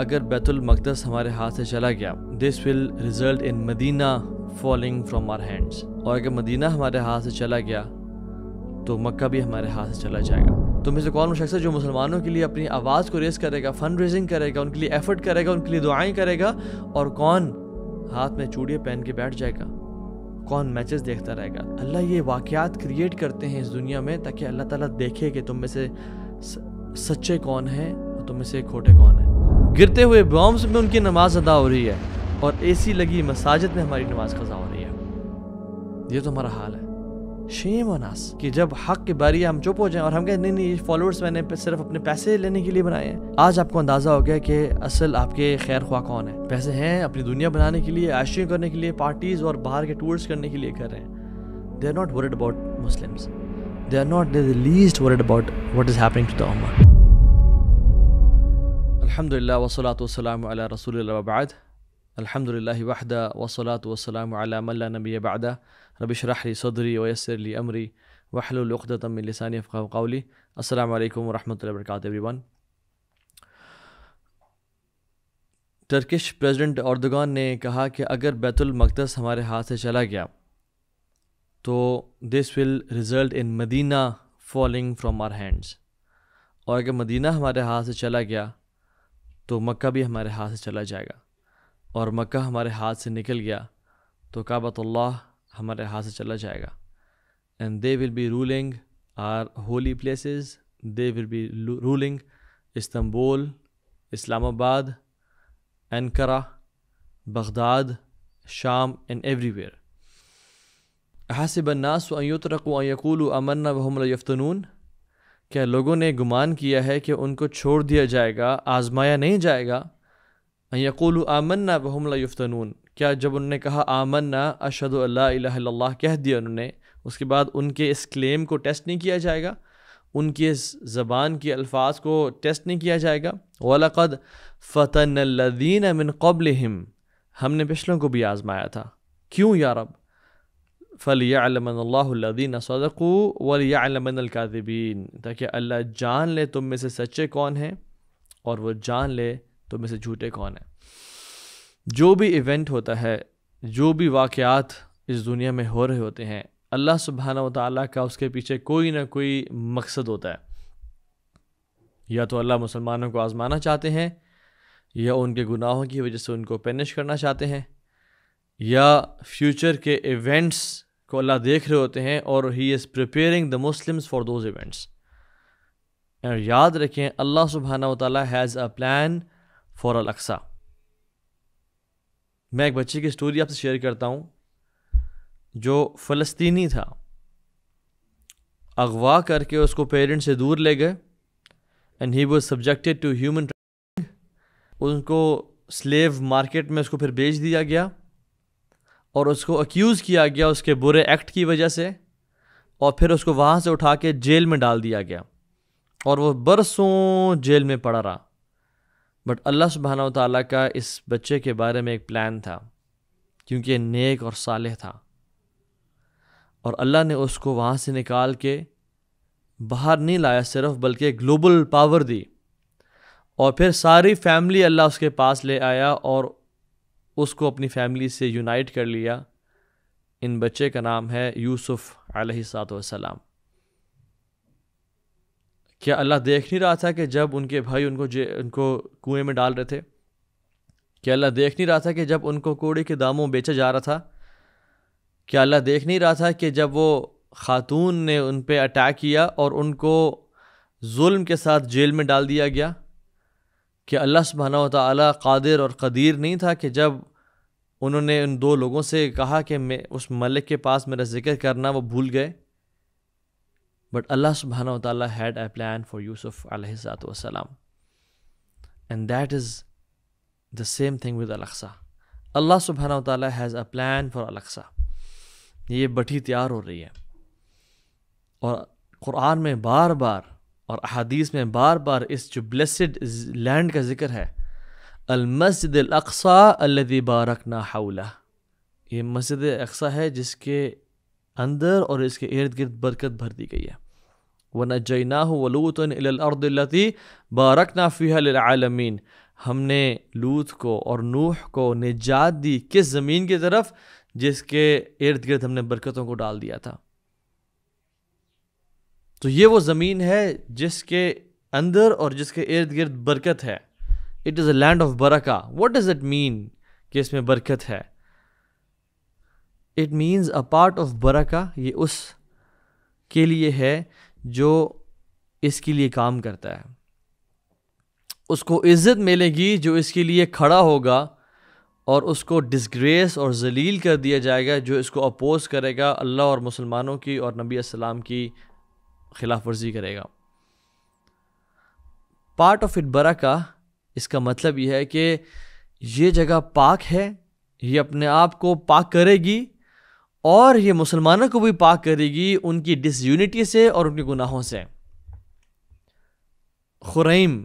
अगर बैतुल मकदस हमारे हाथ से चला गया this will result in Medina falling from our hands और अगर मदीना हमारे हाथ से चला गया तो मक्का भी हमारे हाथ से चला जाएगा तो से कौन शख्स है जो मुसलमानों के लिए अपनी आवाज़ को रेस करेगा फंड रेजिंग करेगा उनके लिए एफर्ट करेगा उनके लिए दुआएं करेगा और कौन हाथ में चूड़िया पहन के बैठ जाएगा कौन मैचेस देखता रहेगा अल्लाह ये वाक़ात क्रिएट करते हैं इस दुनिया में ताकि अल्लाह ताला देखे कि तुम में से सच्चे कौन हैं और तुम में से खोटे कौन हैं गिरते हुए बॉम्ब्स में उनकी नमाज अदा हो रही है और एसी लगी मसाजिद में हमारी नमाज कज़ा हो रही है ये तो हमारा हाल है शेम अनास कि जब हक के बारी हम चुप हो जाएं और हम कहें नहीं नहीं फॉलोअर्स मैंने सिर्फ अपने पैसे लेने के लिए बनाए हैं आज आपको अंदाज़ा हो गया कि असल आपके खैर ख्वाह कौन है पैसे हैं अपनी दुनिया बनाने के लिए आशियों करने के लिए पार्टीज़ और बाहर के टूर्स करने के लिए कर रहे हैं they are not worried about Muslims they are not the least worried about what is happening to the الحمد لله والصلاة والسلام على رسول الله وبعد الحمد لله وحده والصلاة والسلام على من لا نبي بعده رب اشرح لي صدري ويسر لي أمري واحلل عقدة من لساني يفقهوا قولي السلام عليكم ورحمة الله وبركاته everyone Turkish president औरदगान ने कहा कि अगर बैतुल मकदस हमारे हाथ से चला गया तो this will result in Medina falling from our hands और अगर मदीना हमारे हाथ से चला गया तो मक्का भी हमारे हाथ से चला जाएगा और मक्का हमारे हाथ से निकल गया तो काबतुल्लाह हमारे हाथ से चला जाएगा and they will be ruling our holy places they will be ruling Istanbul Islamabad Ankara Baghdad शाम एंड एवरीवेयर हसब नास यतरक यकूल अमन्ना वहमल यफ्तनून क्या लोगों ने गुमान किया है कि उनको छोड़ दिया जाएगा आजमाया नहीं जाएगा यक़ुल आमन्ना वहमला युफ्तनून क्या जब उनने कहा आमन्ना अशद अल्लाह कह दिया उन्होंने उसके बाद उनके इस क्लेम को टेस्ट नहीं किया जाएगा उनके इस ज़बान के अल्फाज को टेस्ट नहीं किया जाएगा वलक़द फ़तन लदीन मिन कबल हमने पिछलों को भी आज़माया था क्यों यारब सदक़ू वलियालमनकादिबीन ताकि अल्लाह जान ले तुम में से सच्चे कौन हैं और वो जान ले तुम में से झूठे कौन हैं जो भी इवेंट होता है जो भी वाक़ात इस दुनिया में हो रहे होते हैं अल्लाह सुबहाना वाली का उसके पीछे कोई ना कोई मकसद होता है या तो अल्लाह मुसलमानों को आज़माना चाहते हैं या उनके गुनाहों की वजह से उनको पेनिश करना चाहते हैं या फ्यूचर के इवेंट्स को अल्लाह देख रहे होते हैं और he is preparing the Muslims for those events and याद रखें अल्लाह सुबहाना ताली has a plan for Al Aqsa मैं एक बच्चे की स्टोरी आपसे शेयर करता हूँ जो फ़लस्तनी था अगवा करके उसको पेरेंट्स से दूर ले गए and he was subjected to human उनको स्लेव मार्केट में उसको फिर बेच दिया गया और उसको अक्यूज़ किया गया उसके बुरे एक्ट की वजह से और फिर उसको वहाँ से उठा के जेल में डाल दिया गया और वो बरसों जेल में पड़ा रहा बट अल्लाह सुबहाना ताली का इस बच्चे के बारे में एक प्लान था क्योंकि नेक और साले था और अल्लाह ने उसको वहाँ से निकाल के बाहर नहीं लाया सिर्फ बल्कि ग्लोबल पावर दी और फिर सारी फैमिली अल्लाह उसके पास ले आया और उसको अपनी फैमिली से यूनाइट कर लिया इन बच्चे का नाम है यूसुफ सलाम क्या अल्लाह देख नहीं रहा था कि जब उनके भाई उनको जे उनको कुएं में डाल रहे थे क्या अल्लाह देख नहीं रहा था कि जब उनको कोड़े के दामों में बेचा जा रहा था क्या अल्लाह देख नहीं रहा था कि जब वो ख़ातून ने उन पर अटैक किया और उनको जुल्म के साथ जेल में डाल दिया गया कि अल्लाह सुबहाना तदिर और कदीर नहीं था कि जब उन्होंने उन दो लोगों से कहा कि मैं उस मलिक के पास मेरा जिक्र करना वो भूल गए बट अल्लाह सुबहाना ताली had a plan for Yusuf वसलाम and that is the same thing with Al Aqsa अल्लाह सुबहाना ताली has a plan for Al Aqsa ये बटी तैयार हो रही है और कुरान में बार बार और अहदीस में बार बार इस जो ब्लेसड लैंड का जिक्र है अलमस्जिद अक्सा अल्लि बारकना हौला ये मस्जिद अक्सा है जिसके अंदर और इसके इर्द गिर्द बरकत भर दी गई है व नजना वलूतरदी बारकना फ़ीआलमीन हमने लूत को और नूह को निजात दी किस ज़मीन की तरफ जिसके इर्द गिर्द हमने बरकतों को डाल दिया था तो ये वो ज़मीन है जिसके अंदर और जिसके इर्द गिर्द बरकत है it is a land of बरका वट डज़ इट मीन कि इसमें बरकत है it means a part of बरका ये उस के लिए है जो इसके लिए काम करता है उसको इज़्ज़त मिलेगी जो इसके लिए खड़ा होगा और उसको डिसग्रेस और जलील कर दिया जाएगा जो इसको अपोज करेगा अल्लाह और मुसलमानों की और नबी असलम की खिलाफ वर्जी करेगा पार्ट ऑफ इट बरका का इसका मतलब यह है कि ये जगह पाक है ये अपने आप को पाक करेगी और ये मुसलमानों को भी पाक करेगी उनकी डिसयूनिटी से और उनके गुनाहों से खुरैम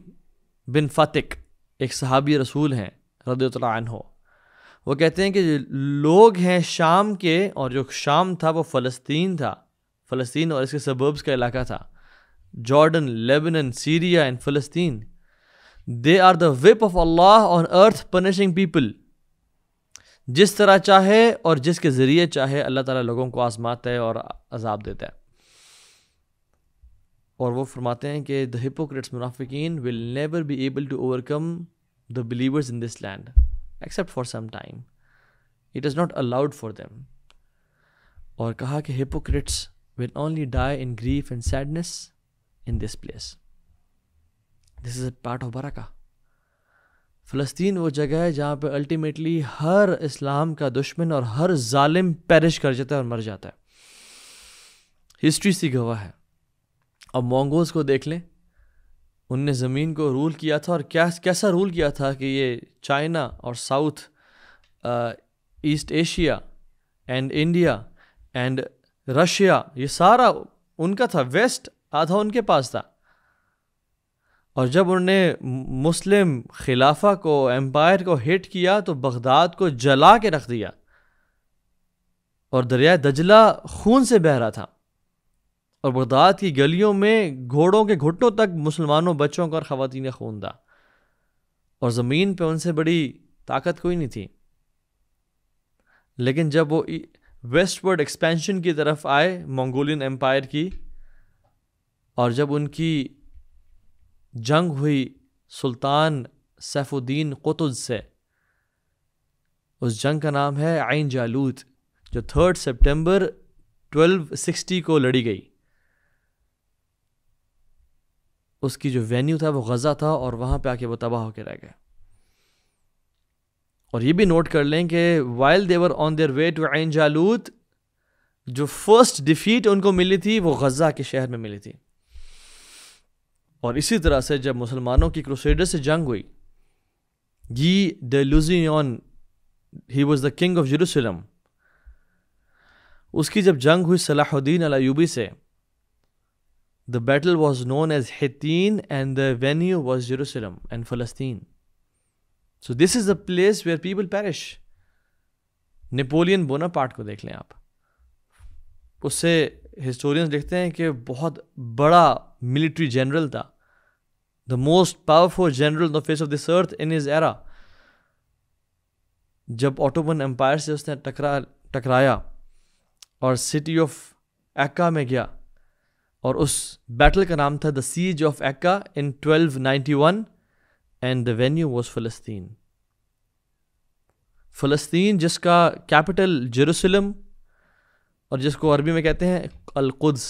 बिन फ़तिक एक सहाबी रसूल हैं रद्दान हो वो कहते हैं कि लोग हैं शाम के और जो शाम था वो फ़लस्तीन था फ़लस्तीन और इसके सबब्स का इलाका था जॉर्डन लेबनन सीरिया एंड फ़लस्तीन they are the whip of अल्लाह ऑन अर्थ पनिशिंग पीपल जिस तरह चाहे और जिसके ज़रिए चाहे अल्लाह ताला लोगों को आजमाता है और अजाब देता है और वो फरमाते हैं कि द हिपोक्रेट्स मुनाफिकीन will never be able to overcome the believers in this land except for some time it is not allowed for them और कहा कि hypocrites will only die in grief and sadness in this place this is a part of बरका फ़लस्तीन वो जगह है जहाँ पे अल्टीमेटली हर इस्लाम का दुश्मन और हर जालिम पैरिश कर जाता है और मर जाता है हिस्ट्री सी गवाह है अब मोंगोज को देख लें उनने ज़मीन को रूल किया था और क्या कैसा रूल किया था कि ये चाइना और South East Asia and India and Russia ये सारा उनका था वेस्ट आधा उनके पास था और जब उन्होंने मुस्लिम खिलाफा को एम्पायर को हिट किया तो बगदाद को जला के रख दिया और दरिया दजला खून से बह रहा था और बगदाद की गलियों में घोड़ों के घुटनों तक मुसलमानों बच्चों का और ख़वान खून था और ज़मीन पे उनसे बड़ी ताकत कोई नहीं थी लेकिन जब वो वेस्टवर्ड एक्सपेंशन की तरफ आए मंगोलियन एम्पायर की और जब उनकी जंग हुई सुल्तान सैफुद्दीन कुतुज से उस जंग का नाम है आइन जालूत जो थर्ड सितंबर 1260 को लड़ी गई उसकी जो वेन्यू था वो गज़ा था और वहाँ पे आके वो तबाह होकर रह गए और ये भी नोट कर लें कि while they were on their way to Ain Jalut जो फर्स्ट डिफीट उनको मिली थी वो गज़ा के शहर में मिली थी और इसी तरह से जब मुसलमानों की क्रोसेडर से जंग हुई जी द ऑन he was the king of Jerusalem उसकी जब जंग हुई सलाहुद्दीन अलायूबी से the battle was known as Hattin and the venue was Jerusalem and फलस्तीन so this is the place where people perish Napoleon Bonaparte को देख लें आप उससे हिस्टोरियंस देखते हैं कि बहुत बड़ा मिलिट्री जनरल था the most powerful general the the face of this earth in his era जब ऑटोमन एम्पायर से उसने टकरा टकराया और सिटी ऑफ एक्का में गया और उस बैटल का नाम था the siege of Acre in 1291 and the venue was फलस्तीन फ़लस्तीन जिसका कैपिटल जेरूसलम और जिसको अरबी में कहते हैं अलकुद्स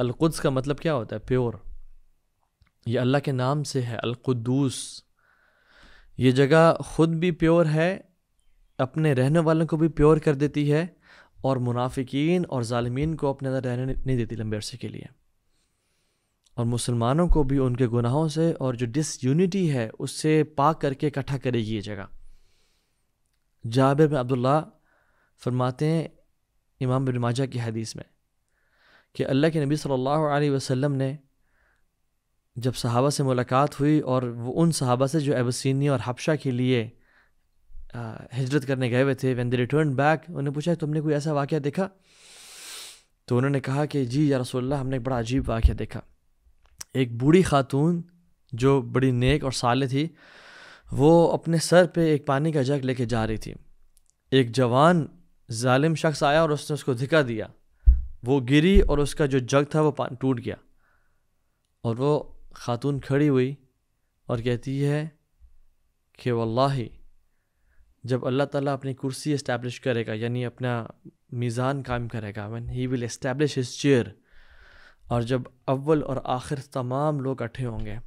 अलकुद्स का मतलब क्या होता है प्योर ये अल्लाह के नाम से है अलकुद्दूस ये जगह ख़ुद भी प्योर है अपने रहने वालों को भी प्योर कर देती है और मुनाफिकीन और ालमीन को अपने अंदर रहने नहीं देती लंबे अरसे के लिए और मुसलमानों को भी उनके गुनाहों से और जो डिस यूनिटी है उससे पाक करके इकट्ठा करेगी ये जगह जाबिर में अब्दुल्ला फरमाते हैं इमाम बिन माजा की हदीस में कि अल्लाह के नबी सल्लल्लाहु अलैहि वसल्लम ने जब सहाबा से मुलाकात हुई और वो उन सहाबा से जो एबसिनी और हफशा के लिए हजरत करने गए हुए थे वैन दे रिटर्न बैक उन्हें पूछा तुमने कोई ऐसा वाक़ देखा तो उन्होंने कहा कि जी या रसोल्ला हमने एक बड़ा अजीब वाक़ देखा एक बूढ़ी खातून जो बड़ी नेक और साले थी वो अपने सर पे एक पानी का जग लेके जा रही थी एक जवान जालिम शख्स आया और उसने उसको धिका दिया वो गिरी और उसका जो जग था वो टूट गया और वो खातून खड़ी हुई और कहती है कि वल्लाही जब अल्लाह ताला अपनी कुर्सी इस्टेब्लिश करेगा यानी अपना मीज़ान कायम करेगा when he will establish his chair और जब अव्वल और आखिर तमाम लोग इकट्ठे होंगे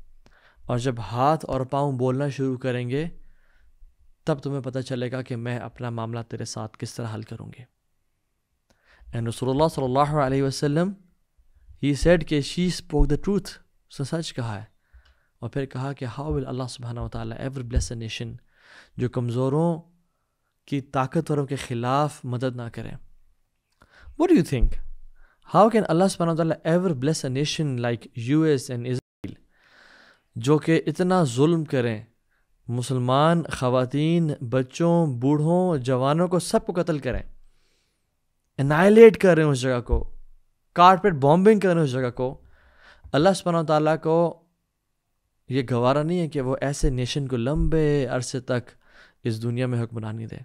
और जब हाथ और पाँव बोलना शुरू करेंगे तब तुम्हें पता चलेगा कि मैं अपना मामला तेरे साथ किस तरह हल करूँगी एंड रसोल्ला सल्ला वसम ही सेड के she spoke the truth so सच कहा है और फिर कहा कि हाउ विल अल्लाह सुबहाना ताली एवर ब्लेस अ नेशन जो कमज़ोरों की ताकतवरों के ख़िलाफ़ मदद ना करें what you think how can अल्लाह सुबहाना ताली ever bless a nation like U S and Israel जो कि इतना जुल्म करें मुसलमान ख़वातीन बच्चों बूढ़ों जवानों को सबको कत्ल करें एनाइलेट कर रहे हैं उस जगह को कारपेट बॉम्बिंग कर रहे हैं उस जगह को अल्लाह सुबहान ताली को ये गवारा नहीं है कि वो ऐसे नेशन को लंबे अरसे तक इस दुनिया में हुक्मरानी दे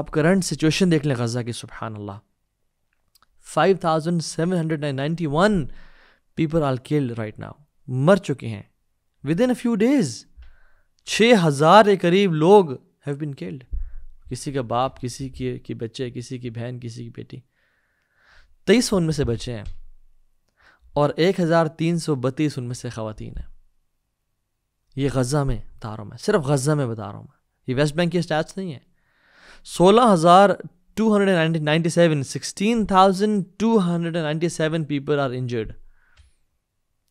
आप करंट सिचुएशन देख लें गज़ा की सुबहान अल्लाह one people are killed right now मर चुके हैं within a few days छः हज़ार के करीब लोग हैव बिन किल्ड किसी का बाप किसी के बच्चे किसी की बहन किसी की बेटी तेईस सौ उनमें से बच्चे हैं और एक हज़ार तीन सौ बत्तीस उनमें से ख़वान हैं ये गज़ा में बता रहा हूँ मैं सिर्फ गज़ा में बता रहा हूँ मैं ये वेस्ट बैंक की स्टैच नहीं है सोलह हज़ार two hundred and ninety seven sixteen thousand two hundred and ninety seven people are injured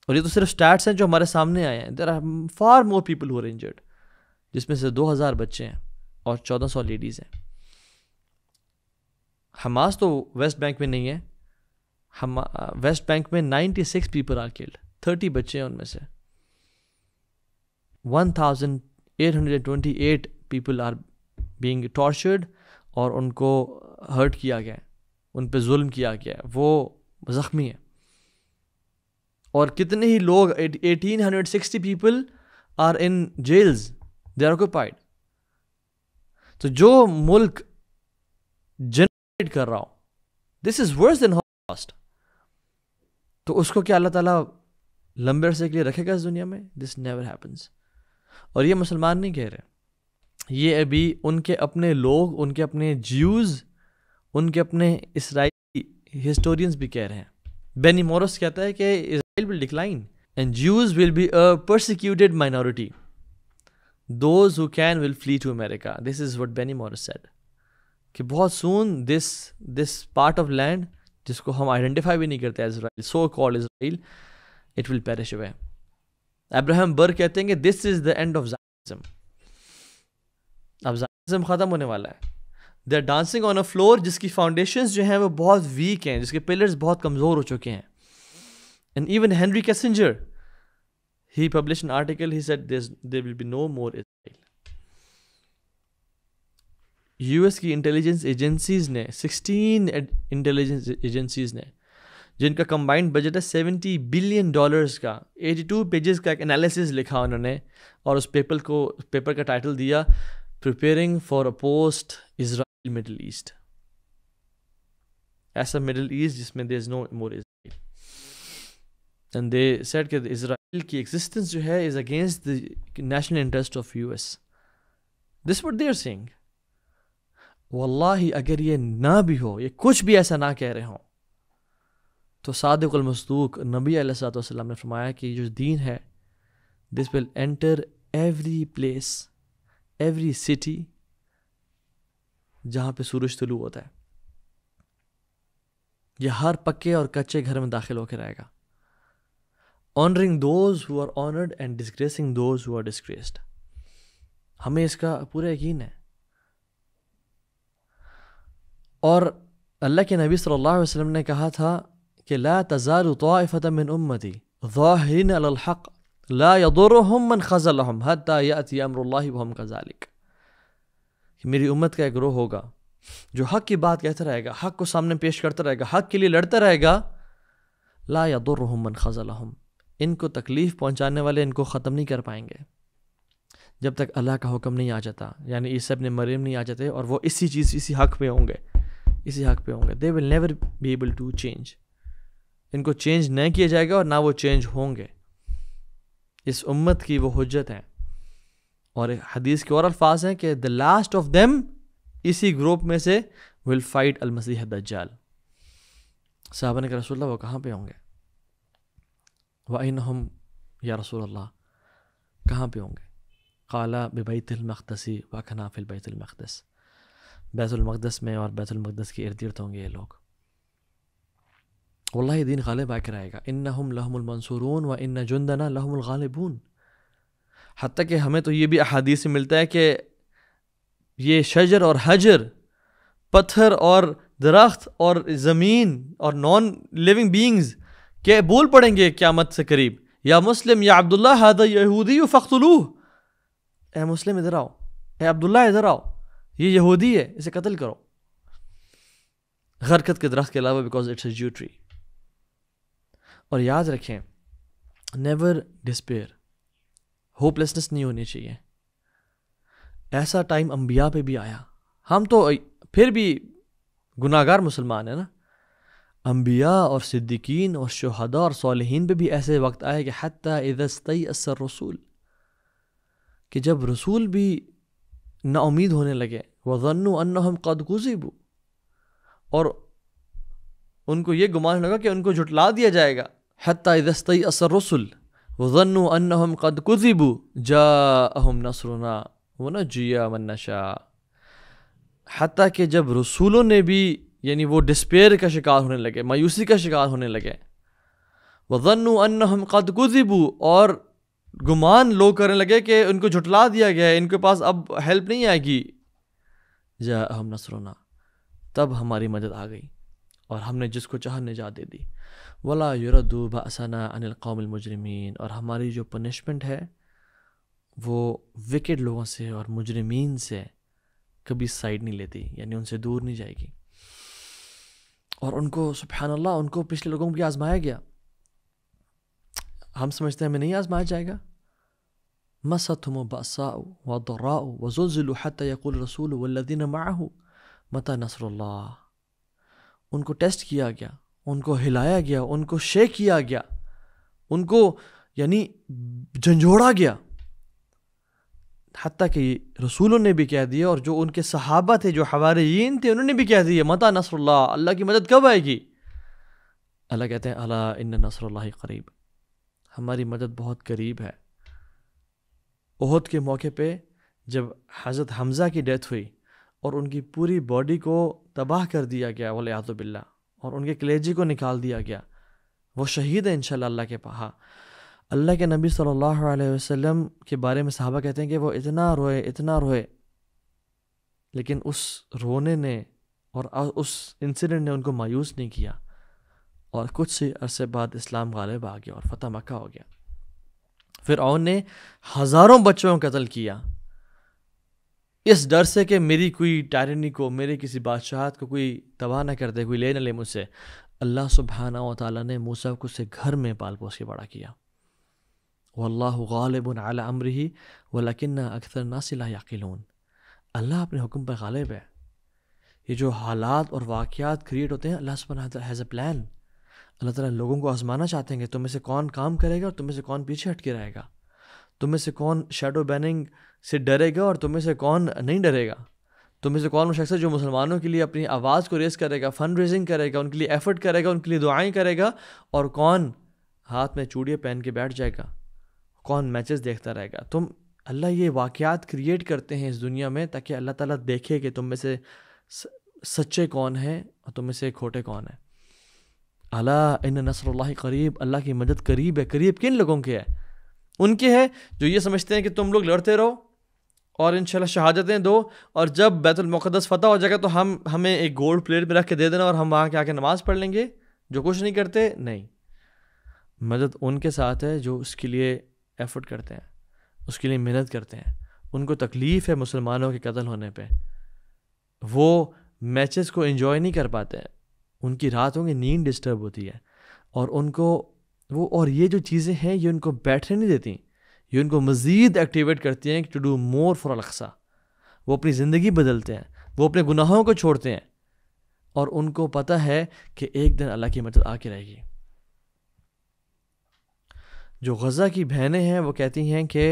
और ये तो सिर्फ स्टैट्स हैं जो हमारे सामने आए हैं there are far more people हुआ इंजर्ड जिसमें से दो हज़ार बच्चे हैं और चौदह सौ लेडीज़ हैं हमास तो वेस्ट बैंक में नहीं है हम वेस्ट बैंक में 96 six people are killed thirty बच्चे हैं उनमें से 1828 पीपल आर बीइंग टॉर्चर्ड और उनको हर्ट किया गया है उन पर जुल्म किया गया है वो ज़ख्मी है और कितने ही लोग 1860 people are in jails they are occupied तो जो मुल्क जनरेट कर रहा हो this is worse than host तो उसको क्या अल्लाह ताला लंबे अरसे के लिए रखेगा इस दुनिया में दिस नेवर हैपन्स और ये मुसलमान नहीं कह रहे ये अभी उनके अपने लोग उनके अपने ज्यूज़ उनके अपने इसराइली हिस्टोरियंस भी कह रहे हैं बेनी मोरस कहता है कि Israel will decline and Jews will be a persecuted minority those who can will flee to America this is what Benny Morris said कि बहुत soon this this part of land जिसको हम आइडेंटिफाई भी नहीं करते Israel so called Israel it will perish away Abraham Burg कहते हैं कि this is the end of Zionism अब जायनिज्म ख़त्म होने वाला है they are dancing on a floor जिसकी फाउंडेशन जो हैं वो बहुत वीक हैं जिसके पिलर्स बहुत कमज़ोर हो चुके हैं and even Henry Kissinger he publish an article he said this they will be no more Israel US की इंटेलिजेंस एजेंसीज ने 16 इंटेलिजेंस एजेंसीज ने जिनका कंबाइंड बजट है 70 बिलियन डॉलर्स का 82 पेजेस का एक एनालिसिस लिखा उन्होंने और उस पेपर को पेपर का टाइटल दिया preparing for a post Israel middle east ऐसा मिडल ईस्ट जिसमें there is no more Israel and they said के इसराइल की एग्जिस्टेंस जो है is against the national interest of us this what they are वल्लाहि अगर ये ना भी हो ये कुछ भी ऐसा ना कह रहे हों तो सादक़मसदूक नबी वसल्लम ने फरमाया कि जो दीन है this will enter every place every city जहाँ पे सूरज तुलू होता है यह हर पक्के और कच्चे घर में दाखिल होकर आएगा honouring those who are honoured and disgracing those who are disgraced हमें इसका पूरा यकीन है और अल्लाह के नबी सल्लल्लाहु अलैहि वसल्लम ने कहा था कि ला तजाल तोफ़तमिन उम्मती ज़ाहिन अलहक़ ला यदुरहम मन खज़लहम हत्ता याति अमरुल्लाम कज़ालिक मेरी उम्मत का एक ग्रोह होगा जो हक़ की बात कहता रहेगा हक़ को सामने पेश करता रहेगा हक़ के लिए लड़ता रहेगा ला यदुरहम मन खज़लहम इनको तकलीफ़ पहुँचाने वाले इनको ख़त्म नहीं कर पाएंगे जब तक अल्लाह का हुक्म नहीं आ जाता यानी ईसा अपने मरीम नहीं आ जाते और वो इसी चीज़ इसी हक़ पे होंगे इसी हक पे होंगे they will never be able to change इनको चेंज नहीं किया जाएगा और ना वो चेंज होंगे इस उम्मत की वो हजत है और हदीस के और अल्फाज हैं कि द लास्ट ऑफ देम इसी ग्रुप में से विल फाइट अल मसीह दज्जाल साहब ने रसोल्ला वो कहाँ पे होंगे वाइन हम या रसूल कहाँ पे होंगे काला बेबैतमखदसी व खनाफिल बैतमखदस बैतुलमक़दस में और बैतुलमक़दस के इर्द गिर्द होंगे ये लोग वल्ला दीन गालिब आकर आएगा इन हम व इन जुंदना लहमगालिबून हती तक हमें तो ये भी अहादी से मिलता है कि ये शजर और हजर पत्थर और दरख्त और ज़मीन और नॉन लिविंग बींग्स के बोल पड़ेंगे क़्यामत से करीब या मुस्लिम या अब्दुल्ला हद यहूदी फ़ख्तलू ए मुस्लिम इधर आओ ए अब्दुल्ला इधर आओ ये यहूदी है इसे कत्ल करो हरकत के दरख्त के अलावा बिकॉज इट्स अ ट्री और याद रखें नेवर डिस्पेयर होपलेसनेस नहीं होनी चाहिए ऐसा टाइम अंबिया पे भी आया हम तो फिर भी गुनागार मुसलमान है ना अम्बिया और सिद्दीकीन और शहदा और सालहीन पे भी ऐसे वक्त आए कि हती असर रसूल कि जब रसूल भी नाउमीद होने लगे अन्न हम कद गुजीबू और उनको ये गुमान लगा कि उनको जुटला दिया जाएगा हती दस्तई असर रसुल अन्न हम कद कुजीबू जा अहम नसरुना वो न जिया नशा हती कि जब रसूलों ने भी यानी वो डिस्पेयर का शिकार होने लगे मायूसी का शिकार होने लगे अन्न हम कद गुजीबू और गुमान लोग करने लगे कि उनको झुटला दिया गया है इनके पास अब हेल्प नहीं आएगी या हम नसरोना तब हमारी मदद आ गई और हमने जिसको चाह निजात दे दी वला यूरदू बसना अनिल कौमिल मुजरमीन और हमारी जो पनिशमेंट है वो विकेट लोगों से और मुजरमीन से कभी साइड नहीं लेती यानी उनसे दूर नहीं जाएगी और उनको सुबहानल्ला उनको पिछले लोगों को भी आजमाया गया हम समझते हैं हमें नहीं आजमाया जाएगा मसतम बसाओ व दरा वजुलहत यकुल रसूल वल्लिन माहू मता नसरल्ला उनको टेस्ट किया गया उनको हिलाया गया उनको शे किया गया उनको यानी झंझोड़ा गया हती कि रसूलों ने भी कह दिया और जो उनके सहाबा थे जो यीन थे उन्होंने भी कह दिया मता नसरल्ला अल्लाह की मदद कब आएगी अल्लाह कहते हैं अला इन नसरल्ला करीब हमारी मदद बहुत करीब है ओहद के मौके पे जब हज़रत हमज़ा की डेथ हुई और उनकी पूरी बॉडी को तबाह कर दिया गया वलियातबिल्ला और उनके कलेजी को निकाल दिया गया वो शहीद है इनशा अल्लाह के पहा अल्लाह के नबी सल्लल्लाहु अलैहि वसल्लम के बारे में साहबा कहते हैं कि वो इतना रोए इतना रोए लेकिन उस रोने ने और उस इंसिडेंट ने उनको मायूस नहीं किया और कुछ ही अरसे बाद इस्लाम गालिब आ गया और फतह मक्का हो गया फिर ने हज़ारों बच्चों का कत्ल किया इस डर से कि मेरी कोई टायरनी को मेरे किसी बादशाहत को कोई तबाह ना कर दे कोई ले ना ले मुझसे अल्लाह सुबहाना तला ने मूसा को उसे घर में पाल पोस के बड़ा किया वल्लाह गालिब अला अम्र ही वलाकिन अक्सर नासिला याकिलून अल्लाह अपने हुक्म पर गालिब है ये जो हालात और वाक़ात क्रिएट होते हैं अल्लाह सुबहाना हैज़ अ प्लान अल्लाह ताला लोगों को आजमाना चाहते हैं तुम्हें से कौन काम करेगा और तुम्हें से कौन पीछे हटके रहेगा तुम्हें से कौन शेडो बैनिंग से डरेगा और तुम्हें से कौन नहीं डरेगा तुम्हें से कौन वो शख्स है जो मुसलमानों के लिए अपनी आवाज़ को रेस करेगा फंड रेजिंग करेगा उनके लिए एफर्ट करेगा उनके लिए दुआएं करेगा और कौन हाथ में चूड़ियाँ पहन के बैठ जाएगा कौन मैचेस देखता रहेगा तुम अल्लाह ये वाक़ात क्रिएट करते हैं इस दुनिया में ताकि अल्लाह ताला देखे कि तुम में से सच्चे कौन हैं और तुम में से खोटे कौन हैं अला इन नसर करीब अल्लाह की मदद करीब है करीब किन लोगों के है उनके है जो ये समझते हैं कि तुम लोग लड़ते रहो और इन शहादतें दो और जब बैतुलमक़दस फ़तह हो जाएगा तो हम हमें एक गोल्ड प्लेट में रख के दे देना और हम वहाँ के आके नमाज़ पढ़ लेंगे जो कुछ नहीं करते नहीं मदद उनके साथ है जो उसके लिए एफर्ट करते हैं उसके लिए मेहनत करते हैं उनको तकलीफ़ है मुसलमानों के कत्ल होने पे वो मैचेस को इन्जॉय नहीं कर पाते हैं उनकी रातों की नींद डिस्टर्ब होती है और उनको वो और ये जो चीज़ें हैं ये उनको बैठने नहीं देती ये उनको मज़ीद एक्टिवेट करती हैं टू डू मोर फॉर अलक्सा वो अपनी ज़िंदगी बदलते हैं वो अपने गुनाहों को छोड़ते हैं और उनको पता है कि एक दिन अल्लाह की मदद आके रहेगी जो गज़ा की बहनें हैं वो कहती हैं कि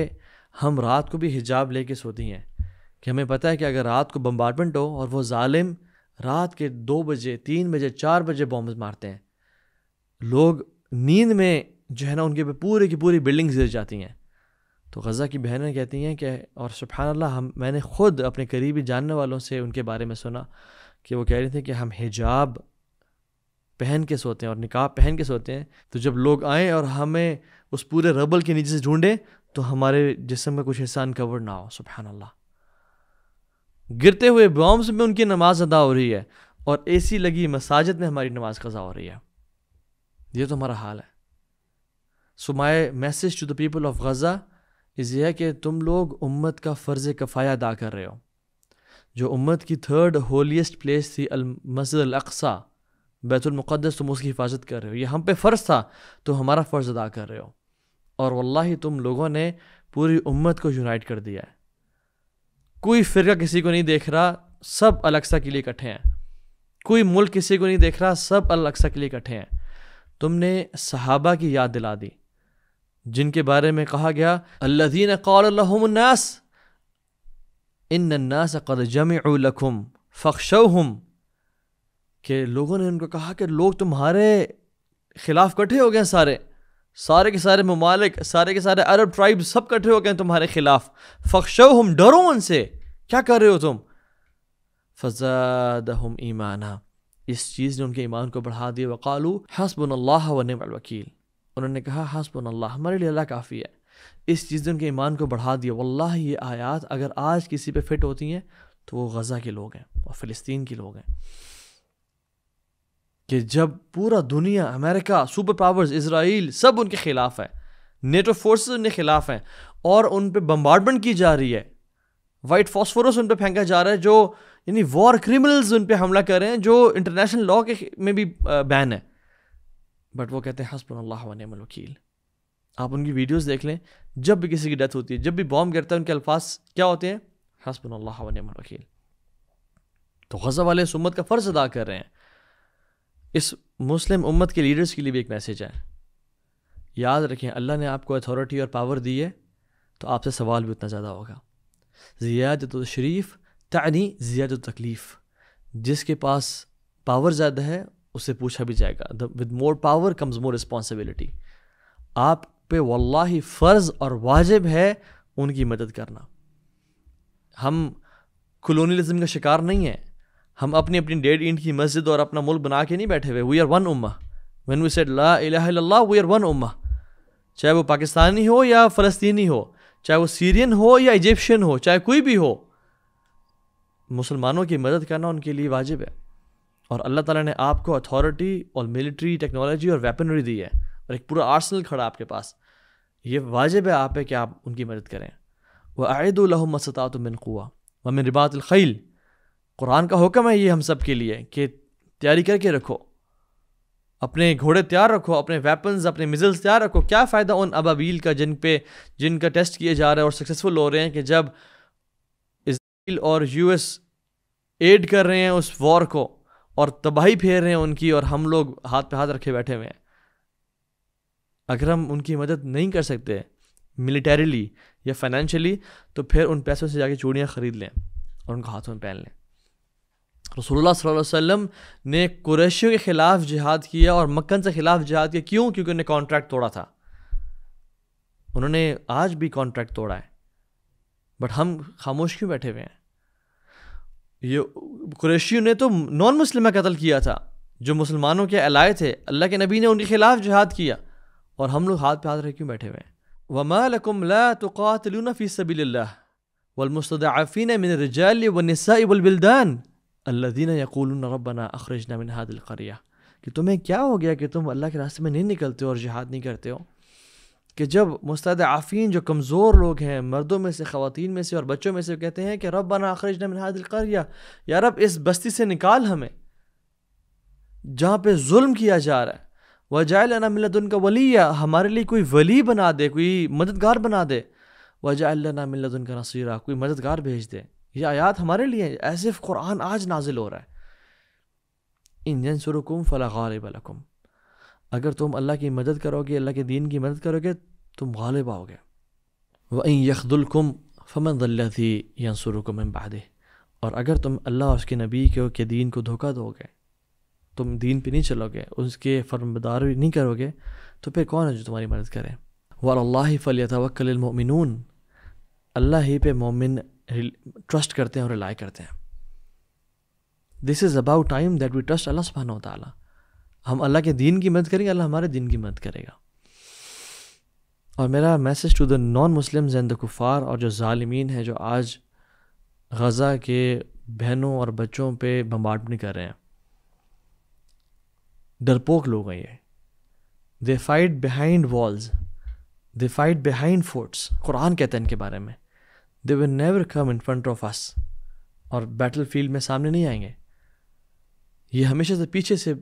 हम रात को भी हिजाब लेके सोती हैं कि हमें पता है कि अगर रात को बम्बार्टमेंट हो और वो ालिम रात के दो बजे तीन बजे चार बजे बॉम्ब मारते हैं लोग नींद में जो है ना उनके पे पूरे की पूरी बिल्डिंग्स गिर जाती हैं तो गज़ा की बहनें कहती हैं कि और सुबहान अल्लाह हम मैंने ख़ुद अपने करीबी जानने वालों से उनके बारे में सुना कि वो कह रहे थे कि हम हिजाब पहन के सोते हैं और निकाब पहन के सोते हैं तो जब लोग आएँ और हमें उस पूरे रबल के नीचे से ढूंढें तो हमारे जिसम में कुछ हिस्सा अनकवर ना हो सुबहान अल्लाह गिरते हुए बॉम्ब्स में उनकी नमाज अदा हो रही है और एसी लगी मसाजिद में हमारी नमाज कज़ा हो रही है ये तो हमारा हाल है so my message to the people of Gaza is यह है कि तुम लोग उम्मत का फ़र्ज़ कफ़ाया अदा कर रहे हो जो उम्मत की थर्ड होलीस्ट प्लेस थी मस्जिद अक्सा बैतुलमक़दस तुम उसकी हिफाजत कर रहे हो ये हम पे फ़र्ज़ था तो हमारा फ़र्ज़ अदा कर रहे हो और वल्ला तुम लोगों ने पूरी उम्मत को यूनाइट कर दिया है कोई फ़िरका किसी को नहीं देख रहा सब अलक्सा के लिए इकट्ठे हैं कोई मुल्क किसी को नहीं देख रहा सब अलक्सा के लिए इकट्ठे हैं तुमने सहाबा की याद दिला दी जिनके बारे में कहा गया अल्लादीन कौलनास इन नास कर जमकुम फ़ख्शम के लोगों ने उनको कहा कि लोग तुम्हारे खिलाफ इकट्ठे हो गए सारे सारे के सारे ममालिक सारे के सारे अरब ट्राइब सब कटे हो गए तुम्हारे खिलाफ फख्शो हम डरो उनसे क्या कर रहे हो तुम फजाद हम ईमाना इस चीज़ ने उनके ईमान को बढ़ा दिया वकालू हसबन वकील उन्होंने कहा हसबन अल्लाह हमारे लिए अल्लाह काफ़ी है इस चीज़ ने उनके ईमान को बढ़ा दिया वल्ला ये आयात अगर आज किसी पर फिट होती हैं तो वो गज़ा के लोग हैं और फ़लस्तीन के लोग हैं कि जब पूरा दुनिया अमेरिका सुपर पावर्स इसराइल सब उनके खिलाफ है नेटो फोर्सेस उनके खिलाफ हैं और उन पर बम्बार्डमेंट की जा रही है वाइट फॉस्फोरस उन पर फेंका जा रहा है जो यानी वॉर क्रिमिनल्स उन पर हमला कर रहे हैं जो इंटरनेशनल लॉ के में भी बैन है बट वो कहते हैं हसबन वकील आप उनकी वीडियोस देख लें जब भी किसी की डेथ होती है जब भी बॉम्ब गिरता है उनके अल्फाज क्या होते हैं हसबन वकील तो गज़ा वाले सुमत का फ़र्ज़ अदा कर रहे हैं इस मुस्लिम उम्मत के लीडर्स के लिए भी एक मैसेज है याद रखें अल्लाह ने आपको अथॉरिटी और पावर दी है तो आपसे सवाल भी उतना ज़्यादा होगा ज़ियादत शरीफ तानी ज़ियादत तकलीफ़ जिसके पास पावर ज़्यादा है उसे पूछा भी जाएगा the with more power comes more responsibility आप पे ही फ़र्ज़ और वाजिब है उनकी मदद करना हम कलोनीलिज़म का शिकार नहीं हैं हम अपनी अपनी डेढ़ इंट की मस्जिद और अपना मुल्क बना के नहीं बैठे हुए वी आर वन उम्मा वन वी सेड ला वी आर वन उम्मा चाहे वो पाकिस्तानी हो या फ़लस्तनी हो चाहे वो सीरियन हो या इजिप्शियन हो चाहे कोई भी हो मुसलमानों की मदद करना उनके लिए वाजिब है और अल्लाह ताला ने आपको अथॉरिटी और मिलिट्री टेक्नोलॉजी और वेपनरी दी है और एक पूरा आर्सनल खड़ा आपके पास ये वाजिब है आप पे कि आप उनकी मदद करें वह आयदुलहमसतात मिन कुआ व मिन रिबातल ख़ैल कुरान का हुक्म है ये हम सब के लिए कि तैयारी करके रखो अपने घोड़े तैयार रखो अपने वेपन्स अपने मिजल्स तैयार रखो क्या फ़ायदा उन अबाबील का जिन पे जिनका टेस्ट किए जा रहे हैं और सक्सेसफुल हो रहे हैं कि जब इसराइल और यूएस एड कर रहे हैं उस वॉर को और तबाही फेर रहे हैं उनकी और हम लोग हाथ पे हाथ रखे बैठे हुए हैं अगर हम उनकी मदद नहीं कर सकते मिलिटरीली या फाइनेंशियली तो फिर उन पैसों से जाके चूड़ियाँ ख़रीद लें और उनको हाथों में पहन लें रसोल्ला वसम ने कुरैशियों के ख़िलाफ़ जिहाद किया और मक्कन से ख़िलाफ़ जिहाद किया क्यों क्योंकि उन्हें कॉन्ट्रैक्ट तोड़ा था उन्होंने आज भी कॉन्ट्रैक्ट तोड़ा है बट हम खामोश क्यों बैठे हुए हैं ये कुरैशियों ने तो नॉन मुस्लिम का कत्ल किया था जो मुसलमानों के अलाए थे अल्लाह के नबी ने उनके ख़िलाफ़ जिहाद किया और हम लोग हाथ पे हाथ रहे क्यों बैठे हुए हैं वमा लकुम ला तुकातलून फ़ी मिन अल्लादीन यकूल रबना अखरजना मिन हादिल कि तुम्हें क्या हो गया कि तुम अल्लाह के रास्ते में नहीं निकलते हो और जहाद नहीं करते हो कि जब मुस्ताद आफ़ीन जो कमज़ोर लोग हैं मर्दों में से ख़वान में से और बच्चों में से कहते हैं कि रबना बना आखरज मिन या रब इस बस्ती से निकाल हमें जहाँ पर म किया जा रहा है वजायलना मिलत उनका वलिया हमारे लिए कोई वली बना दे कोई मददगार बना दे वजायलना मिलत उनका नसीरा कोई मददगार भेज दे ये आयात हमारे लिए एज इफ कुरान आज नाजिल हो रहा है इन सुरुकुम फला गालिब अलकुम अगर तुम अल्लाह की मदद करोगे अल्लाह के दीन की मदद करोगे तुम गालिब आओगे वहीं यखदुलकुम फमन दल्लाथी सुरुकुम बादे और अगर तुम अल्लाह उसके नबी के, के दीन को धोखा दोगे तुम दीन पे नहीं चलोगे उसके फर्मदार नहीं करोगे तो फिर कौन है जो तुम्हारी मदद करे वल्ला अल्लाह फ़लियतवक्लमिन अल्लाह ही पे मोमिन ट्रस्ट करते हैं और रिलाई करते हैं this is about time that we trust अल्लाह सुबहाना ताला हम अल्लाह के दीन की मदद करेंगे अल्लाह हमारे दीन की मदद करेगा और मेरा message to the non Muslim and the कुफार और जो ालमीन है जो आज गज़ा के बहनों और बच्चों पे बम्बार्डनी कर रहे हैं डरपोक लोग हैं ये they fight behind walls they fight behind forts कुरान कहते हैं इनके बारे में they will never come in front of us और बैटल फील्ड में सामने नहीं आएंगे ये हमेशा से पीछे से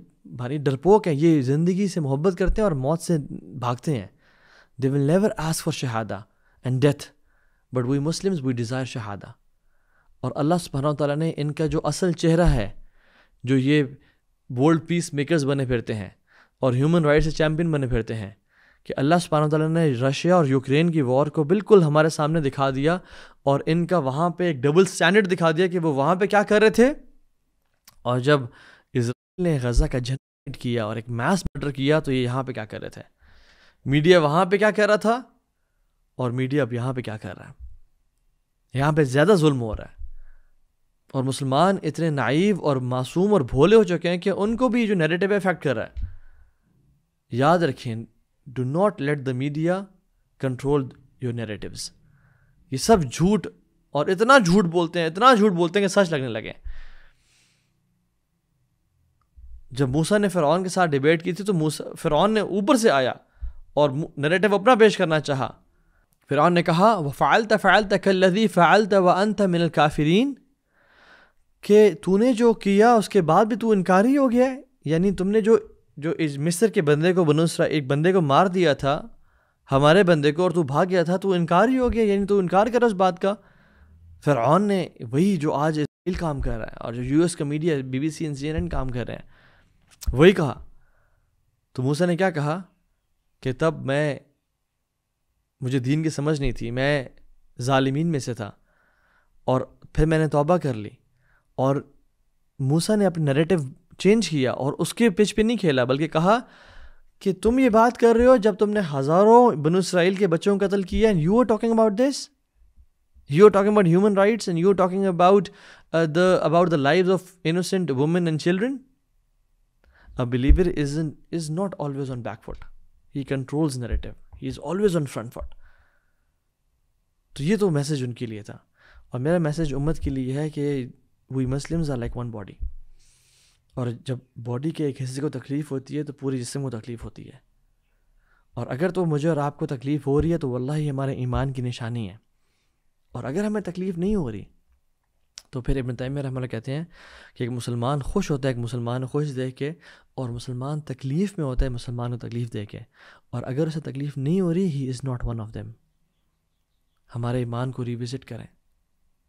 भारी डरपोक हैं ये ज़िंदगी से मोहब्बत करते हैं और मौत से भागते हैं they will never ask for शहादा and death but we Muslims we desire शहादा और अल्लाह सुबहाना तौला ने इनका जो असल चेहरा है जो ये वर्ल्ड पीस मेकर्स बने फिरते हैं और ह्यूमन राइट्स के चैम्पियन बने फिरते हैं कि अल्लाह सुबहाना तौला ने रशिया और यूक्रेन की वॉर को बिल्कुल हमारे सामने दिखा दिया और इनका वहाँ पे एक डबल स्टैंडर्ड दिखा दिया कि वो वहाँ पे क्या कर रहे थे और जब इसराइल ने गज़ा का जनरेट किया और एक मैस मर्डर किया तो ये यहाँ पर क्या कर रहे थे मीडिया वहाँ पर क्या कर रहा था और मीडिया अब यहाँ पर क्या कर रहा है यहाँ पर ज़्यादा जुल्म हो रहा है और मुसलमान इतने नाइव और मासूम और भोले हो चुके हैं कि उनको भी जो नेगेटिव इफेक्ट कर रहा है याद रखें do not let the media control your narratives ये सब झूठ और इतना झूठ बोलते हैं इतना झूठ बोलते हैं कि सच लगने लगे जब मूसा ने फ़िरौन के साथ डिबेट की थी तो मूसा फ़िरौन ने ऊपर से आया और नरेटिव अपना पेश करना चाहा फ़िरौन ने कहा वह फ़ाल फ़ाल तकल्लदी फ़ाल व अनत मिनल काफरीन के तूने जो किया उसके बाद भी तू इनकारी हो गया यानी तुमने जो जो इस मिस्र के बंदे को बनुसरा एक बंदे को मार दिया था हमारे बंदे को और तू भाग गया था तू इनकार ही हो गया यानी तू इनकार कर उस बात का फिर ने वही जो आज इसराइल काम कर रहा है और जो यूएस का media B B C N C N N काम कर रहे हैं वही कहा तो मूसा ने क्या कहा कि तब मैं मुझे दीन की समझ नहीं थी मैं ालमीन में से था और फिर मैंने तोबा कर ली और मूसा ने अपने नरेटिव चेंज किया और उसके पिच पे नहीं खेला बल्कि कहा कि तुम ये बात कर रहे हो जब तुमने हज़ारों बन इसराइल के बच्चों का कत्ल किया and you are talking about this you are talking about human rights and you are talking about the about the life of innocent women and children a believer is is not always on back foot he controls narrative he is always on front foot तो ये तो message उनके लिए था और मेरा message उम्मत के लिए है कि we Muslims are like one body और जब बॉडी के एक हिस्से को तकलीफ़ होती है तो पूरे जिसम को तकलीफ़ होती है और अगर तो मुझे और आपको तकलीफ़ हो रही है तो वल्ला ही हमारे ईमान की निशानी है और अगर हमें तकलीफ़ नहीं हो रही तो फिर इबन तैमिया रहमल्ला कहते हैं कि एक मुसलमान खुश होता है एक मुसलमान खुश देख के और मुसलमान तकलीफ़ में होता है मुसलमान को तकलीफ़ दे के और अगर उसे तकलीफ़ नहीं हो रही he is not one of them हमारे ईमान को रिविज़िट करें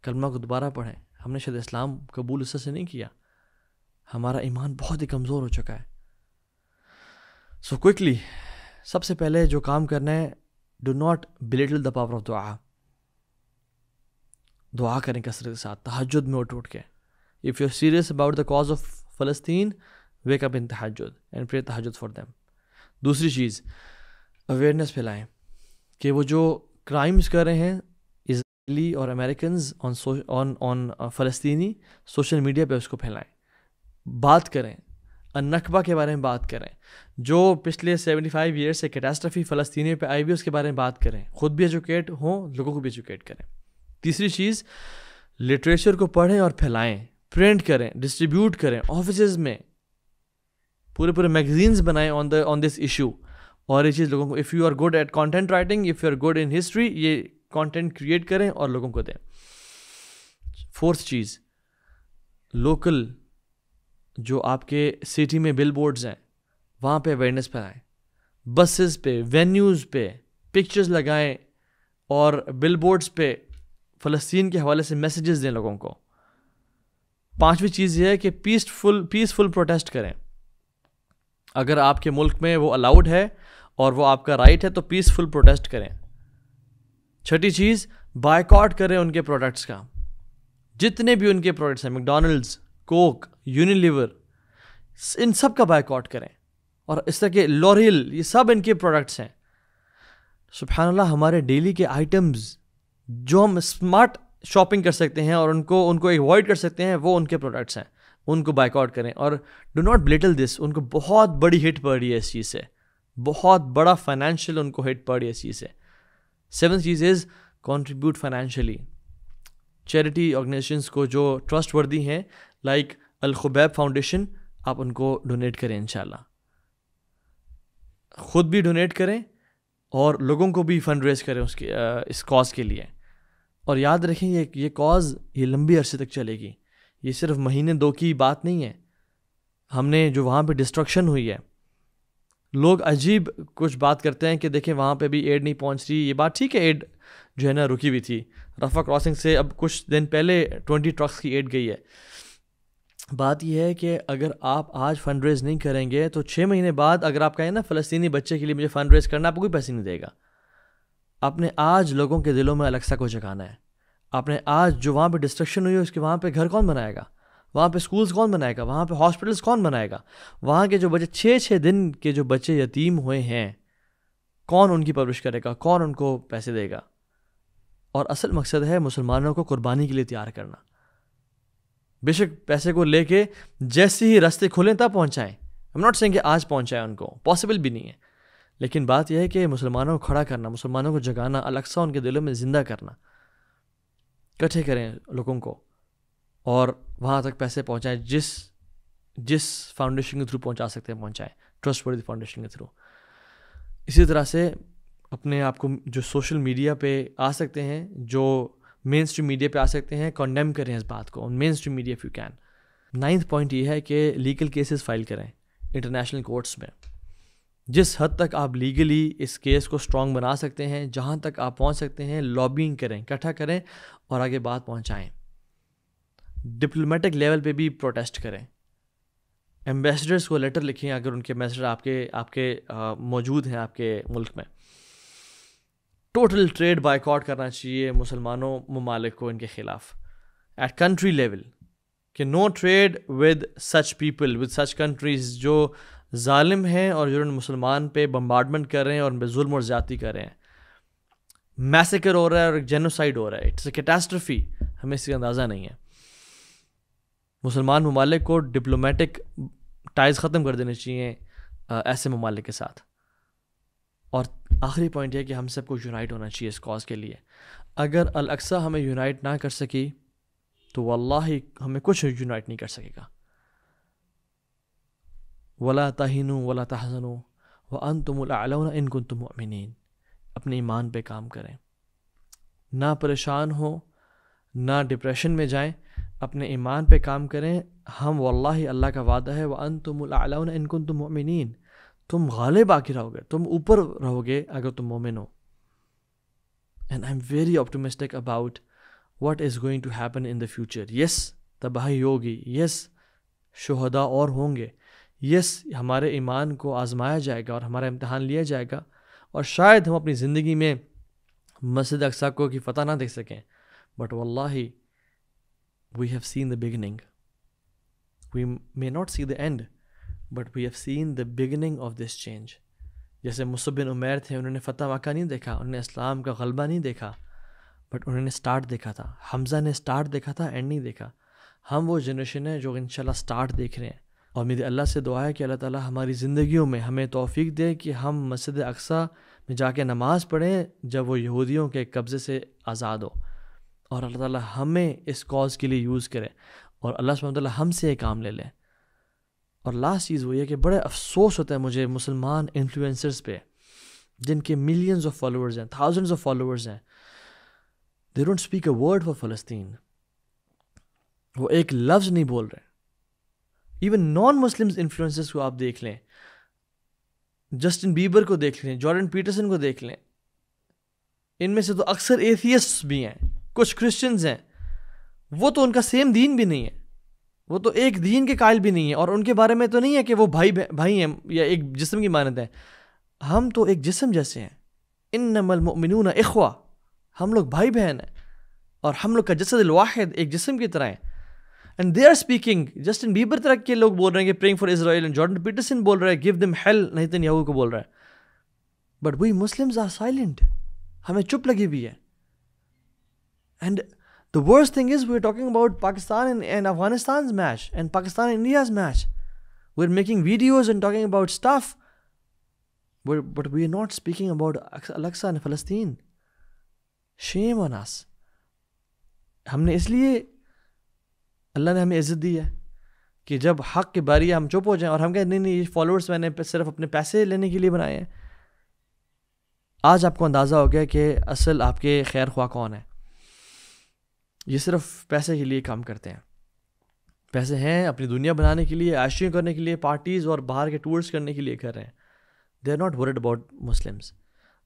कलमा को दोबारा पढ़ें हमने शायद इस्लाम कबूल उससे नहीं किया हमारा ईमान बहुत ही कमज़ोर हो चुका है सो so क्विकली सबसे पहले जो काम करना है do not belittle the power of दुआ दुआ करें कसरत के साथ तहजद में उठ उठ के if you are serious about the cause of फलस्तीन वेक अप इन तहजद एंड प्रे तहजद फॉर दैम दूसरी चीज़ अवेयरनेस फैलाएं कि वो जो क्राइम्स कर रहे हैं इसराइली और अमेरिकन ऑन ऑन ऑन फ़लस्तनी सोशल मीडिया पे उसको फैलाएं बात करें नकबा के बारे में बात करें जो पिछले 75 ईयर से कैटास्ट्रफी फ़लस्तीनी पे आई हुई उसके बारे में बात करें ख़ुद भी एजुकेट हों लोगों को भी एजुकेट करें तीसरी चीज़ लिटरेचर को पढ़ें और फैलाएं प्रिंट करें डिस्ट्रीब्यूट करें ऑफिस में पूरे पूरे मैगजीन्स बनाएं on the on this issue और ये चीज़ लोगों को if you are good at content writing if you are good in history ये कॉन्टेंट क्रिएट करें और लोगों को दें फोर्थ चीज़ लोकल जो आपके सिटी में बिल बोर्ड्स हैं वहाँ पे अवेयरनेस फैलाएं बसेस पे वेन्यूज़ पे पिक्चर्स लगाएं और बिल बोर्ड्स पे फ़लस्तीन के हवाले से मैसेजेस दें लोगों को पांचवी चीज़ यह है कि पीसफुल पीसफुल प्रोटेस्ट करें अगर आपके मुल्क में वो अलाउड है और वो आपका राइट है तो पीसफुल प्रोटेस्ट करें छठी चीज़ बायकॉट करें उनके प्रोडक्ट्स का जितने भी उनके प्रोडक्ट्स हैं मैकडोनल्ड्स कोक यूनिलीवर इन सब का बायकॉट करें और इस तरह के लॉरियल ये सब इनके प्रोडक्ट्स हैं सुबहानल्ला हमारे डेली के आइटम्स जो हम स्मार्ट शॉपिंग कर सकते हैं और उनको उनको एवॉइड कर सकते हैं वो उनके प्रोडक्ट्स हैं उनको बाइकआउट करें और डो नॉट ब्लिटल दिस उनको बहुत बड़ी हिट पड़ रही है इस चीज़ से बहुत बड़ा फाइनेंशियल उनको हिट पड़ रही है इस चीज़ से सेवन चीज़ is contribute financially charity organisation को जो ट्रस्ट वर्दी हैं लाइक अलखुबैब फाउंडेशन आप उनको डोनेट करें इनशाला ख़ुद भी डोनेट करें और लोगों को भी फंड रेज करें उसके इस कॉज़ के लिए और याद रखें ये ये कॉज़ ये लंबी अरसे तक चलेगी ये सिर्फ महीने दो की बात नहीं है हमने जो वहाँ पे डिस्ट्रक्शन हुई है लोग अजीब कुछ बात करते हैं कि देखें वहाँ पे भी एड नहीं पहुँच रही ये बात ठीक है एड जो है ना रुकी हुई थी रफ़ा क्रॉसिंग से अब कुछ दिन पहले ट्वेंटी ट्रक्स की एड गई है बात यह है कि अगर आप आज फंड रेज़ नहीं करेंगे तो छः महीने बाद अगर आप कहें ना फ़लस्तनी बच्चे के लिए मुझे फ़ंड रेज़ करना आपको कोई पैसे नहीं देगा आपने आज लोगों के दिलों में अलक्सा को जगाना है आपने आज जो वहाँ पे डिस्ट्रक्शन हुई है उसके वहाँ पे घर कौन बनाएगा वहाँ पे स्कूल्स कौन बनाएगा वहाँ पे हॉस्पिटल्स कौन बनाएगा वहाँ के जो बच्चे छः छः दिन के जो बच्चे यतीम हुए हैं कौन उनकी पब्लिश करेगा कौन उनको पैसे देगा और असल मकसद है मुसलमानों को कुर्बानी के लिए तैयार करना बेशक पैसे को लेके जैसे ही रास्ते खोलें तब पहुंचाएं आई एम नॉट सेइंग कि आज पहुंचाएं उनको पॉसिबल भी नहीं है लेकिन बात यह है कि मुसलमानों को खड़ा करना मुसलमानों को जगाना अलग सा उनके दिलों में ज़िंदा करना इकट्ठे करें लोगों को और वहाँ तक पैसे पहुँचाएँ जिस जिस फाउंडेशन के थ्रू पहुँचा सकते हैं पहुँचाएँ ट्रस्ट वर्दी फाउंडेशन के थ्रू इसी तरह से अपने आप को जो सोशल मीडिया पे आ सकते हैं जो मेन स्ट्रीम मीडिया पे आ सकते हैं कॉन्डेम करें इस बात को mainstream media you can ninth point ये है कि लीगल केसेस फाइल करें इंटरनेशनल कोर्ट्स में जिस हद तक आप लीगली इस केस को स्ट्रॉन्ग बना सकते हैं जहाँ तक आप पहुँच सकते हैं लॉबिंग करें इकट्ठा करें और आगे बात पहुँचाएँ डिप्लोमेटिक लेवल पे भी प्रोटेस्ट करें एम्बेसडर्स को लेटर लिखें अगर उनके एम्बेसडर आपके आपके मौजूद हैं आपके मुल्क में टोटल ट्रेड बाइकआउट करना चाहिए मुसलमानों ममालिक को इनके ख़िलाफ़ एट कंट्री लेवल कि no trade with such people with such countries जो ालिम हैं और जिन्होंने मुसलमान पे बम्बार्डमेंट कर रहे हैं और उन पर जुल्म और ज़्यादा कर रहे हैं मैसेकर हो रहा है और एक जेनोसाइड हो रहा है इट्स अ कैटास्ट्रफी हमें इसका अंदाज़ा नहीं है मुसलमान ममालिक को डिप्लोमेटिक टाइज ख़त्म कर देने चाहिए ऐसे ममालिक के साथ और आखिरी पॉइंट है कि हम सबको यूनाइट होना चाहिए इस कॉज के लिए अगर अलक्सा हमें यूनाइट ना कर सकी तो ही हमें कुछ यूनाइट नहीं कर सकेगा वला तहन वला तहसन व अन इन गुन तुम अमिन अपने ईमान पे काम करें ना परेशान हो ना डिप्रेशन में जाएं अपने ईमान पे काम करें हम वल्ला ही अल्लाह का वादा है व अन इन गुन तुम अमिन तुम गाले बाकी रहोगे तुम ऊपर रहोगे अगर तुम मोमिन हो and I am very optimistic about what is going to happen in the future yes तबाही होगी यस शहदा और होंगे यस हमारे ईमान को आजमाया जाएगा और हमारा इम्तहान लिया जाएगा और शायद हम अपनी ज़िंदगी में मस्जिद अक्सा को की फ़तह ना देख सकें बट वल्ला we have seen the beginning we may not see the end but we have seen the beginning of this change जैसे मुसबिन उमैर थे उन्होंने फतह वाक़ा नहीं देखा उन्होंने इस्लाम का गलबा नहीं देखा बट उन्होंने स्टार्ट देखा था हमज़ा ने स्टार्ट देखा था एंड नहीं देखा हम वो जनरेशन है जो इन स्टार्ट देख रहे हैं और मेरी अल्लाह से दुआ है कि अल्लाह ताला हमारी ज़िंदगियों में हमें तोफ़ी दे कि हम मस्जिद अक्सा में जाके नमाज़ पढ़ें जब वो यहूदियों के कब्ज़े से आज़ाद हो और अल्लाह ताला हमें इस कॉज़ के लिए यूज़ करें और अल्लाह सुबह हमसे ये काम ले लें और लास्ट चीज़ वो ये कि बड़े अफसोस होता है मुझे मुसलमान इन्फ्लुएंसर्स पे जिनके मिलियंस ऑफ फॉलोअर्स हैं थाउजेंड्स ऑफ फॉलोअर्स हैं they don't speak a word for फलस्तीन वो एक लफ्ज़ नहीं बोल रहे इवन नॉन मुस्लिम इन्फ्लुएंसर्स को आप देख लें जस्टिन बीबर को देख लें जॉर्डन पीटरसन को देख लें इनमें से तो अक्सर एथियस्ट भी हैं कुछ क्रिश्चियंस हैं वो तो उनका सेम दीन भी नहीं है वो तो एक दीन के कायल भी नहीं है और उनके बारे में तो नहीं है कि वो भाई भाई हैं या एक जिसम की मानत है हम तो एक जिसम जैसे हैं इन नमलमिन अखवा हम लोग भाई बहन हैं और हम लोग का जसद वाहिद एक जिसम की तरह है and they are speaking Justin Bieber तरह के लोग बोल रहे हैं कि praying for Israel and Jordan Peterson बोल रहे हैं गिव दम हेल नहीं याहू को बोल रहा है but we Muslims are silent हमें चुप लगी हुई है and The worst thing is we're talking about Pakistan and, and Afghanistan's match and Pakistan and India's match. We're making videos and talking about stuff. We're, but we're not speaking about Alexa and Palestine. Shame on us. हमने इसलिए अल्लाह ने हमें इज्जत दी है कि जब हक की बारी हम चुप हो जाएं और हम कहें नहीं नहीं ये फॉलोअर्स मैंने सिर्फ अपने पैसे लेने के लिए बनाए हैं आज आपको अंदाज़ा हो गया कि असल आपके खैर ख्वा कौन है ये सिर्फ पैसे के लिए काम करते हैं पैसे हैं अपनी दुनिया बनाने के लिए आशियों करने के लिए पार्टीज़ और बाहर के टूर्स करने के लिए कर रहे हैं they are not worried about Muslims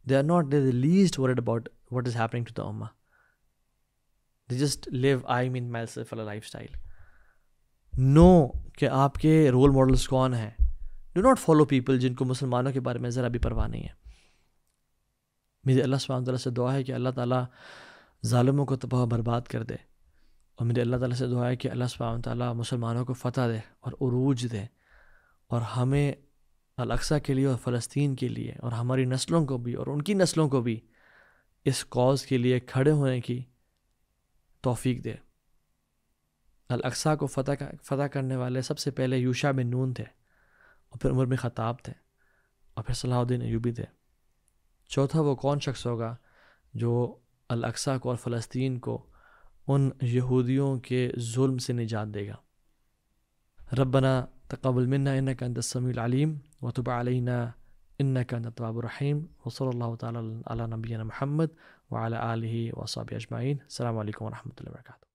they are not the least worried about what is happening to the उम्मा they just live I mean myself lifestyle no कि आपके रोल मॉडल्स कौन हैं डो नॉट फॉलो पीपल जिनको मुसलमानों के बारे में ज़रा भी परवाह नहीं है मेरी अल्लाह सुबह से दुआ है कि अल्लाह ताली ालमों को तबाह तो बर्बाद कर दे और मेरी अल्लाह ताला से दुआ है कि अल्लाह सुबह ताली मुसलमानों को फतेह दे और अरूज दे और हमें अलक्सा के लिए और फ़लस्तीन के लिए और हमारी नस्लों को भी और उनकी नस्लों को भी इस कॉज़ के लिए खड़े होने की तोफ़ी दे अलक्सा को फतह फतह करने वाले सबसे पहले यूशा में नून थे और फिर उम्र में ख़ताब थे और फिर सलाहुद्दीन यूबी थे चौथा वो कौन शख्स होगा जो अलक्सा को और फ़लस्तीन को उन यहूदियों के जुल्म से निजात देगा रबना तकबल मन्ना इन का तसमीम वतुब अलना इन का तवाबरहीम वसल तला नबीन महमद वाल आलि वसाब अजमाइन अल्लाम वरहमल वर्का